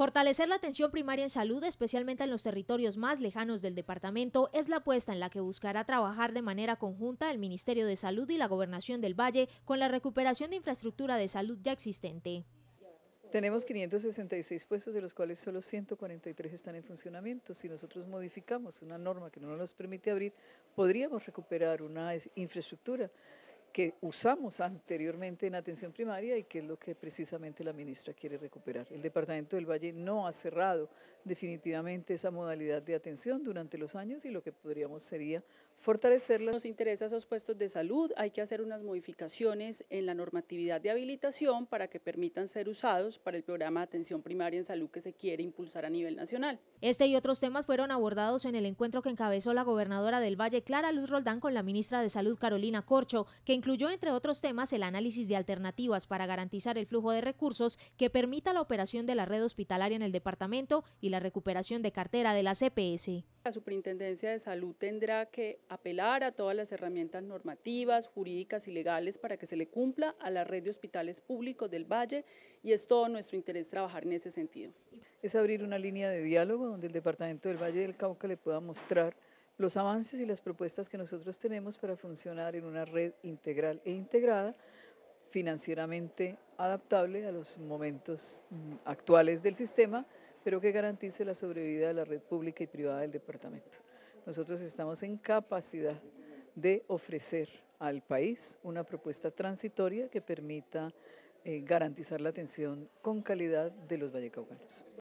Fortalecer la atención primaria en salud, especialmente en los territorios más lejanos del departamento, es la apuesta en la que buscará trabajar de manera conjunta el Ministerio de Salud y la Gobernación del Valle con la recuperación de infraestructura de salud ya existente. Tenemos 566 puestos, de los cuales solo 143 están en funcionamiento. Si nosotros modificamos una norma que no nos permite abrir, podríamos recuperar una infraestructura que usamos anteriormente en atención primaria y que es lo que precisamente la ministra quiere recuperar. El Departamento del Valle no ha cerrado definitivamente esa modalidad de atención durante los años y lo que podríamos sería fortalecerla. Nos interesa esos puestos de salud, hay que hacer unas modificaciones en la normatividad de habilitación para que permitan ser usados para el programa de atención primaria en salud que se quiere impulsar a nivel nacional. Este y otros temas fueron abordados en el encuentro que encabezó la gobernadora del Valle, Clara Luz Roldán, con la ministra de Salud, Carolina Corcho, que incluyó, entre otros temas, el análisis de alternativas para garantizar el flujo de recursos que permita la operación de la red hospitalaria en el departamento y la recuperación de cartera de la CPS. La Superintendencia de Salud tendrá que apelar a todas las herramientas normativas, jurídicas y legales para que se le cumpla a la red de hospitales públicos del Valle y es todo nuestro interés trabajar en ese sentido. Es abrir una línea de diálogo donde el Departamento del Valle del Cauca le pueda mostrar los avances y las propuestas que nosotros tenemos para funcionar en una red integral e integrada, financieramente adaptable a los momentos mm, actuales del sistema, pero que garantice la sobrevida de la red pública y privada del departamento. Nosotros estamos en capacidad de ofrecer al país una propuesta transitoria que permita eh, garantizar la atención con calidad de los vallecaucanos.